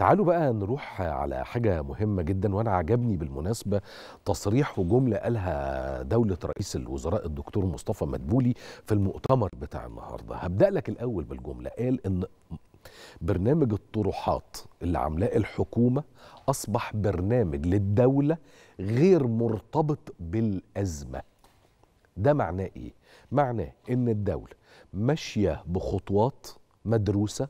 تعالوا بقى نروح على حاجة مهمة جدا وأنا عجبني بالمناسبة تصريح وجملة قالها دولة رئيس الوزراء الدكتور مصطفى مدبولي في المؤتمر بتاع النهاردة هبدأ لك الأول بالجملة قال إن برنامج الطروحات اللي عاملاه الحكومة أصبح برنامج للدولة غير مرتبط بالأزمة ده معناه إيه؟ معناه إن الدولة ماشية بخطوات مدروسة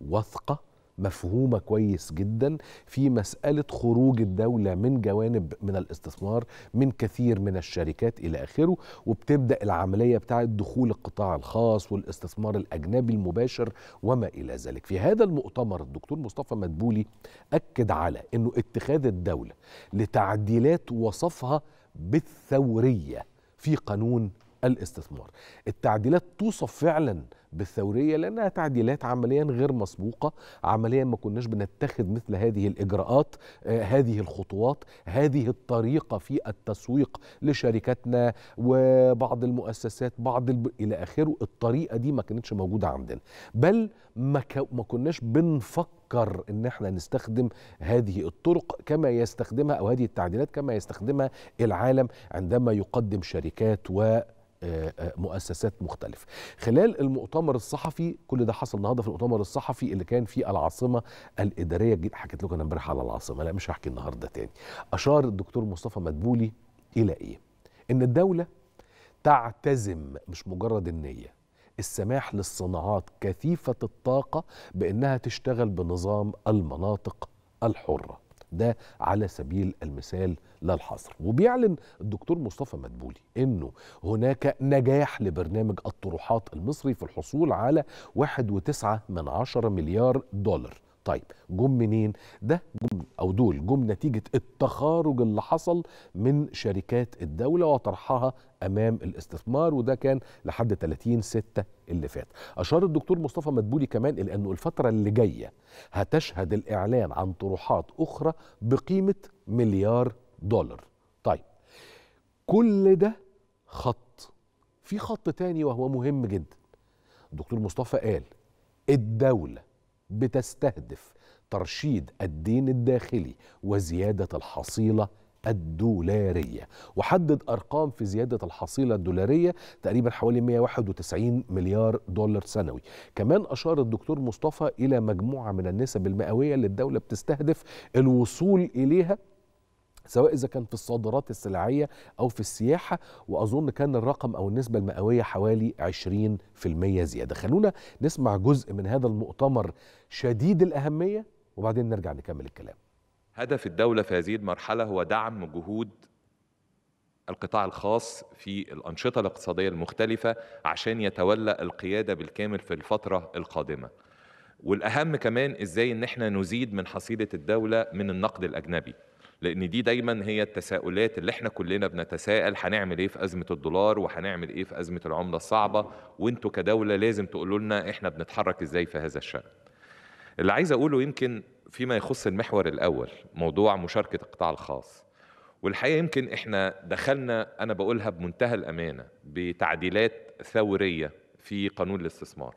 واثقة مفهومه كويس جدا في مساله خروج الدوله من جوانب من الاستثمار من كثير من الشركات الى اخره وبتبدا العمليه بتاعه دخول القطاع الخاص والاستثمار الاجنبي المباشر وما الى ذلك في هذا المؤتمر الدكتور مصطفى مدبولي اكد على انه اتخاذ الدوله لتعديلات وصفها بالثوريه في قانون الاستثمار التعديلات توصف فعلا بالثورية لأنها تعديلات عمليا غير مسبوقة عمليا ما كناش بنتخذ مثل هذه الإجراءات آه هذه الخطوات هذه الطريقة في التسويق لشركاتنا وبعض المؤسسات بعض الب... إلى آخره الطريقة دي ما كانتش موجودة عندنا بل ما, ك... ما كناش بنفكر ان احنا نستخدم هذه الطرق كما يستخدمها او هذه التعديلات كما يستخدمها العالم عندما يقدم شركات و آه، آه، مؤسسات مختلفة خلال المؤتمر الصحفي كل ده حصل النهاردة في المؤتمر الصحفي اللي كان في العاصمة الإدارية حكيت لكم أنا امبارح على العاصمة لا مش هحكي النهاردة تاني أشار الدكتور مصطفى مدبولي إلى إيه إن الدولة تعتزم مش مجرد النية السماح للصناعات كثيفة الطاقة بأنها تشتغل بنظام المناطق الحرة ده على سبيل المثال لا الحصر وبيعلن الدكتور مصطفى مدبولي انه هناك نجاح لبرنامج الطروحات المصري في الحصول على 1.9 من عشرة مليار دولار طيب جم منين ده جم او دول جم نتيجه التخارج اللي حصل من شركات الدوله وطرحها امام الاستثمار وده كان لحد 30 6 اللي فات اشار الدكتور مصطفى مدبولي كمان الى انه الفتره اللي جايه هتشهد الاعلان عن طروحات اخرى بقيمه مليار دولار طيب كل ده خط في خط تاني وهو مهم جدا الدكتور مصطفى قال الدوله بتستهدف ترشيد الدين الداخلي وزياده الحصيله الدولارية وحدد أرقام في زيادة الحصيلة الدولارية تقريبا حوالي 191 مليار دولار سنوي كمان أشار الدكتور مصطفى إلى مجموعة من النسب المئوية اللي الدولة بتستهدف الوصول إليها سواء اذا كان في الصادرات السلعيه او في السياحه واظن كان الرقم او النسبه المئويه حوالي 20% زياده خلونا نسمع جزء من هذا المؤتمر شديد الاهميه وبعدين نرجع نكمل الكلام هدف الدوله في هذه المرحله هو دعم جهود القطاع الخاص في الانشطه الاقتصاديه المختلفه عشان يتولى القياده بالكامل في الفتره القادمه والاهم كمان ازاي ان احنا نزيد من حصيله الدوله من النقد الاجنبي لان دي دايما هي التساؤلات اللي احنا كلنا بنتساءل هنعمل ايه في ازمه الدولار وهنعمل ايه في ازمه العمله الصعبه وانتوا كدوله لازم تقولوا لنا احنا بنتحرك ازاي في هذا الشان اللي عايز اقوله يمكن فيما يخص المحور الاول موضوع مشاركه القطاع الخاص والحقيقه يمكن احنا دخلنا انا بقولها بمنتهى الامانه بتعديلات ثوريه في قانون الاستثمار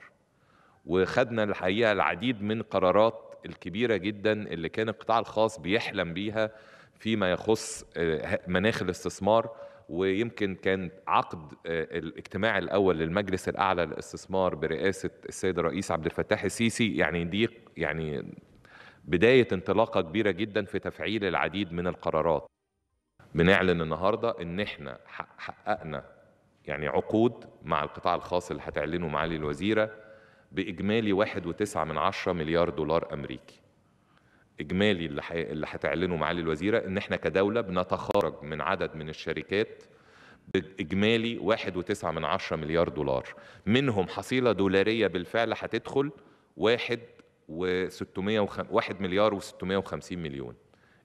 وخدنا الحقيقه العديد من قرارات الكبيرة جدا اللي كان القطاع الخاص بيحلم بيها فيما يخص آه، مناخ الاستثمار ويمكن كان عقد آه، الاجتماع الاول للمجلس الاعلى للاستثمار برئاسه السيد الرئيس عبد الفتاح السيسي يعني دي يعني بدايه انطلاقه كبيره جدا في تفعيل العديد من القرارات. بنعلن النهارده ان احنا حققنا يعني عقود مع القطاع الخاص اللي هتعلنه معالي الوزيره بإجمالي 1.9 من عشرة مليار دولار أمريكي إجمالي اللي اللي هتعلنه معالي الوزيرة إن إحنا كدولة بنتخارج من عدد من الشركات بإجمالي 1.9 من عشرة مليار دولار منهم حصيلة دولارية بالفعل هتدخل واحد و 600 1 مليار و650 مليون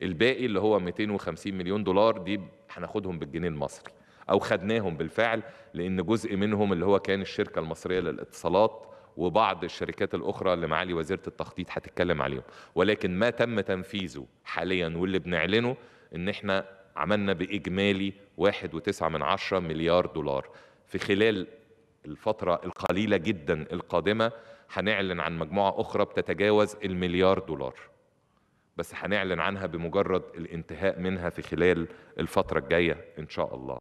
الباقي اللي هو 250 مليون دولار دي هناخدهم بالجنيه المصري او خدناهم بالفعل لان جزء منهم اللي هو كان الشركه المصريه للاتصالات وبعض الشركات الاخرى اللي معالي وزيره التخطيط هتتكلم عليهم ولكن ما تم تنفيذه حاليا واللي بنعلنه ان احنا عملنا باجمالي 1.9 مليار دولار في خلال الفتره القليله جدا القادمه هنعلن عن مجموعه اخرى بتتجاوز المليار دولار بس هنعلن عنها بمجرد الانتهاء منها في خلال الفتره الجايه ان شاء الله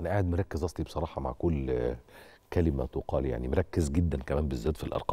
انا قاعد مركز اصلي بصراحه مع كل كلمه تقال يعني مركز جدا كمان بالذات في الارقام